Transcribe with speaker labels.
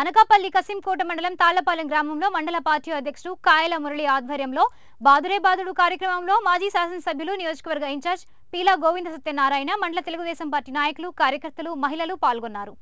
Speaker 1: అనకాపల్లి కసింకోట మండలం తాళ్లపాలెం గ్రామంలో మండల పార్టీ అధ్యక్షుడు కాయల మురళి ఆధ్వర్యంలో బాదురే బాదుడు కార్యక్రమంలో మాజీ శాసనసభ్యులు నియోజకవర్గ ఇన్ఛార్జ్ పీలా గోవింద సత్యనారాయణ మండల తెలుగుదేశం పార్టీ నాయకులు కార్యకర్తలు మహిళలు పాల్గొన్నారు